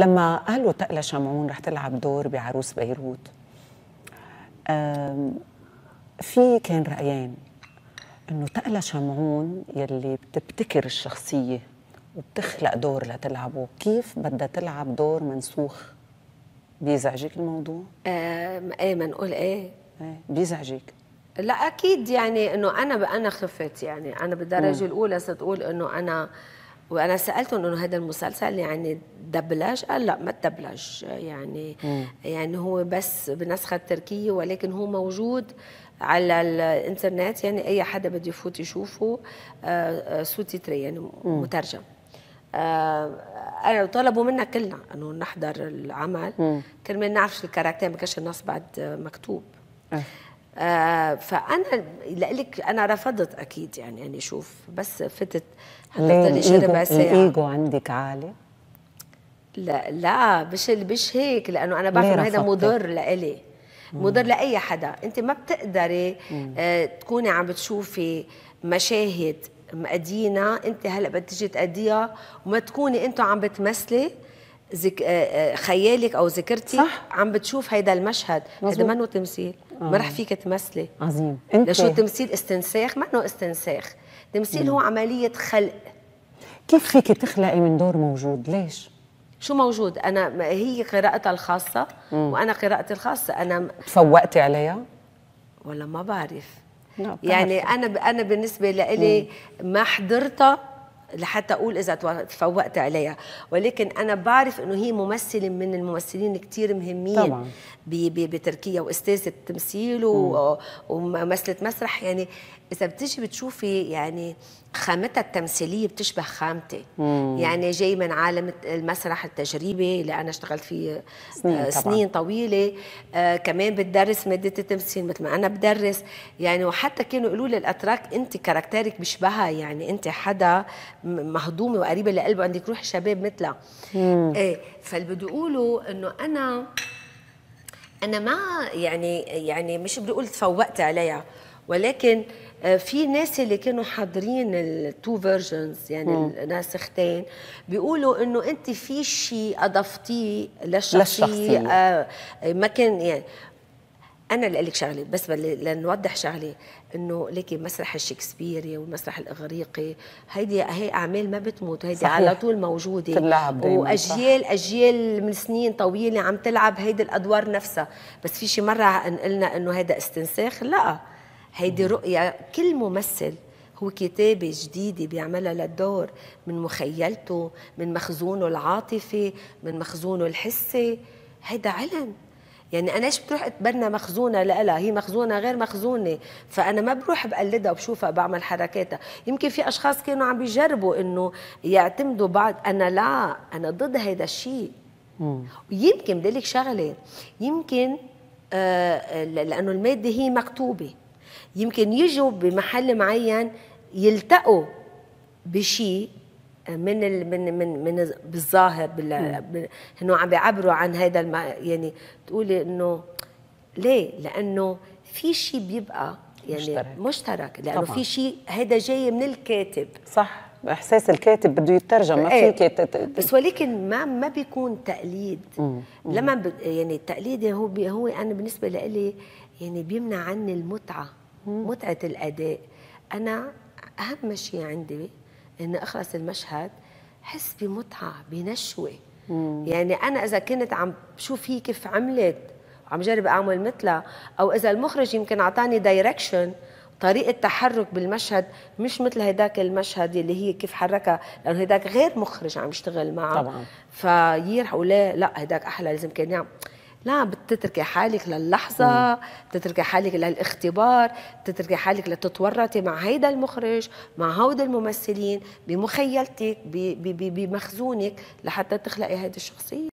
لما قالوا تقلى شمعون رح تلعب دور بعروس بيروت في كان رأيين انه تقلى شمعون يلي بتبتكر الشخصية وبتخلق دور لتلعبه كيف بدها تلعب دور منسوخ بيزعجك الموضوع؟ آه ايه منقول ايه ايه بيزعجك لا اكيد يعني انه انا انا خفت يعني انا بالدرجه الاولى صرت اقول انه انا وانا سالتهم انه هذا المسلسل يعني دبلج قال لا ما دبلج يعني مم. يعني هو بس بنسخه تركيه ولكن هو موجود على الانترنت يعني اي حدا بده يفوت يشوفه آه، آه، تري يعني مم. مترجم قالوا آه، طلبوا منا كلنا انه نحضر العمل كرمال نعرف الكاركتير ما كانش النص بعد مكتوب أه. آه، فانا لك انا رفضت اكيد يعني اني يعني شوف بس فتت حضرت لي ربع ساعه الايجو عندك عالي؟ لا لا مش مش هيك لانه انا بعرف انه هذا مضر لإلي مضر لاي حدا انت ما بتقدري آه، تكوني عم بتشوفي مشاهد مقدينا انت هلا بدك تجي تقديها وما تكوني انتو عم بتمثلي زك... آه، آه، خيالك او صح عم بتشوف هيدا المشهد هذا منه تمثيل آه. ما رح فيك تمثلي عظيم انت شو تمثيل استنساخ منه استنساخ تمثيل مم. هو عمليه خلق كيف فيك تخلقي من دور موجود ليش شو موجود انا هي قراءتها الخاصه مم. وانا قراءتي الخاصه انا تفوقتي عليها ولا ما بعرف يعني انا انا بالنسبه لإلي ما حضرتها لحتى اقول اذا تفوقت عليها ولكن انا بعرف انه هي ممثله من الممثلين كثير مهمين طبعا. بتركيا واستاذه تمثيل وممثله مسرح يعني اذا بتجي بتشوفي يعني خامتها التمثيليه بتشبه خامتي مم. يعني جاي من عالم المسرح التجريبي اللي انا اشتغلت فيه آه، سنين, سنين طويله آه كمان بتدرس ماده التمثيل مثل ما انا بدرس يعني وحتى كانوا يقولوا لي الاتراك انت كاركتيرك بيشبهها يعني انت حدا مهضومه وقريبه لقلبه عندك روح شباب مثلها ايه فاللي بدي اقوله انه انا انا ما يعني يعني مش بدي اقول تفوقت عليها ولكن آه، في ناس اللي كانوا حاضرين التو فيرجنز يعني مم. الناسختين بيقولوا انه انت في شيء اضفتيه للشخصيه, للشخصية. آه ما كان يعني انا اللي لك شغله بس لنوضح شغله انه ليكي المسرح الشكسبيري والمسرح الاغريقي هيدي هي اعمال ما بتموت هيدي صحيح. على طول موجوده تلعب واجيال صح. اجيال من سنين طويله عم تلعب هيدي الادوار نفسها بس في شي مره قلنا انه هذا استنساخ لا هيدي رؤيه كل ممثل هو كتابة جديدة بيعملها للدور من مخيلته من مخزونه العاطفي من مخزونه الحسي هيدا علم يعني انا ايش بتروح اتبنى مخزونه لها هي مخزونه غير مخزونه فانا ما بروح بقلدها وبشوفها بعمل حركاتها يمكن في اشخاص كانوا عم بيجربوا انه يعتمدوا بعض انا لا انا ضد هذا الشيء ويمكن بدي لك شغله يمكن آه لانه الماده هي مكتوبه يمكن يجوا بمحل معين يلتقوا بشيء من ال من من من بالظاهر بال انه عم بيعبروا عن هذا الم... يعني تقولي انه ليه؟ لانه في شيء بيبقى يعني مشترك, مشترك لانه طبعا. في شيء هذا جاي من الكاتب صح احساس الكاتب بده يترجم ما فيك إيه. بس ولكن ما ما بيكون تقليد مم. لما ب... يعني التقليد هو بي... هو انا بالنسبه لي يعني بيمنع عني المتعه مم. متعه الاداء انا اهم شيء عندي اني اخلص المشهد حس بمتعه بنشوه مم. يعني انا اذا كنت عم شوف هي كيف عملت وعم جرب اعمل مثلها او اذا المخرج يمكن اعطاني دايركشن طريقة تحرك بالمشهد مش مثل هداك المشهد اللي هي كيف حركها لأنه هداك غير مخرج عم يشتغل معه طبعا فيرحوا لا هداك أحلى لازم كان يعمل يعني لا نعم، بتتركي حالك للحظة بتتركي حالك للاختبار بتتركي حالك لتتورطي مع هيدا المخرج مع هود الممثلين بمخيلتك بمخزونك لحتى تخلقي هيدي الشخصية